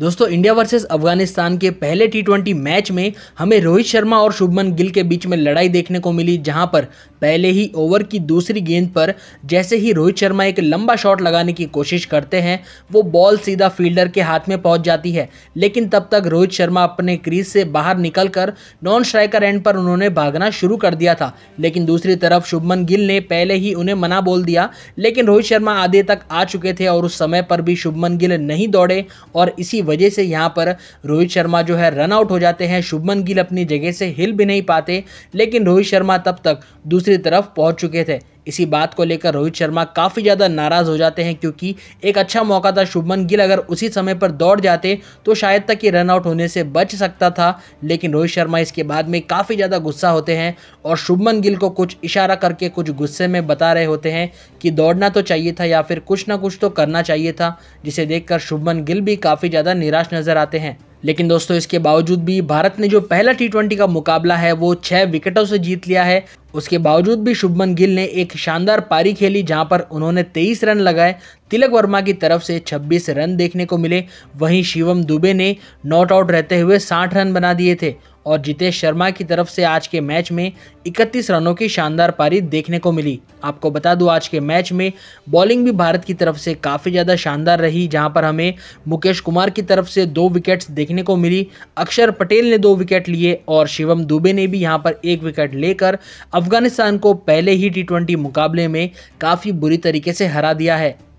दोस्तों India versus Afghanistan के पहले टी मैच में हमें रोहित शर्मा और शुभमन गिल के बीच में लड़ाई देखने को मिली जहां पर पहले ही ओवर की दूसरी गेंद पर जैसे ही रोहित शर्मा एक लंबा शॉट लगाने की कोशिश करते हैं वो बॉल सीधा फील्डर के हाथ में पहुंच जाती है लेकिन तब तक रोहित शर्मा अपने क्रीज से बाहर निकल नॉन स्ट्राइकर एंड पर उन्होंने भागना शुरू कर दिया था लेकिन दूसरी तरफ शुभमन गिल ने पहले ही उन्हें मना बोल दिया लेकिन रोहित शर्मा आधे तक आ चुके थे और उस समय पर भी शुभमन गिल नहीं दौड़े और इसी वजह से यहाँ पर रोहित शर्मा जो है रन आउट हो जाते हैं शुभमन गिल अपनी जगह से हिल भी नहीं पाते लेकिन रोहित शर्मा तब तक दूसरी तरफ पहुँच चुके थे इसी बात को लेकर रोहित शर्मा काफ़ी ज़्यादा नाराज़ हो जाते हैं क्योंकि एक अच्छा मौका था शुभमन गिल अगर उसी समय पर दौड़ जाते तो शायद तक ये रनआउट होने से बच सकता था लेकिन रोहित शर्मा इसके बाद में काफ़ी ज़्यादा गुस्सा होते हैं और शुभमन गिल को कुछ इशारा करके कुछ गुस्से में बता रहे होते हैं कि दौड़ना तो चाहिए था या फिर कुछ ना कुछ तो करना चाहिए था जिसे देखकर शुभमन गिल भी काफ़ी ज़्यादा निराश नज़र आते हैं लेकिन दोस्तों इसके बावजूद भी भारत ने जो पहला टी का मुकाबला है वो छः विकेटों से जीत लिया है उसके बावजूद भी शुभमन गिल ने एक शानदार पारी खेली जहां पर उन्होंने 23 रन लगाए तिलक वर्मा की तरफ से 26 रन देखने को मिले वहीं शिवम दुबे ने नॉट आउट रहते हुए 60 रन बना दिए थे और जितेश शर्मा की तरफ से आज के मैच में 31 रनों की शानदार पारी देखने को मिली आपको बता दूं आज के मैच में बॉलिंग भी भारत की तरफ से काफ़ी ज़्यादा शानदार रही जहां पर हमें मुकेश कुमार की तरफ से दो विकेट्स देखने को मिली अक्षर पटेल ने दो विकेट लिए और शिवम दुबे ने भी यहाँ पर एक विकेट लेकर अफगानिस्तान को पहले ही टी मुकाबले में काफ़ी बुरी तरीके से हरा दिया है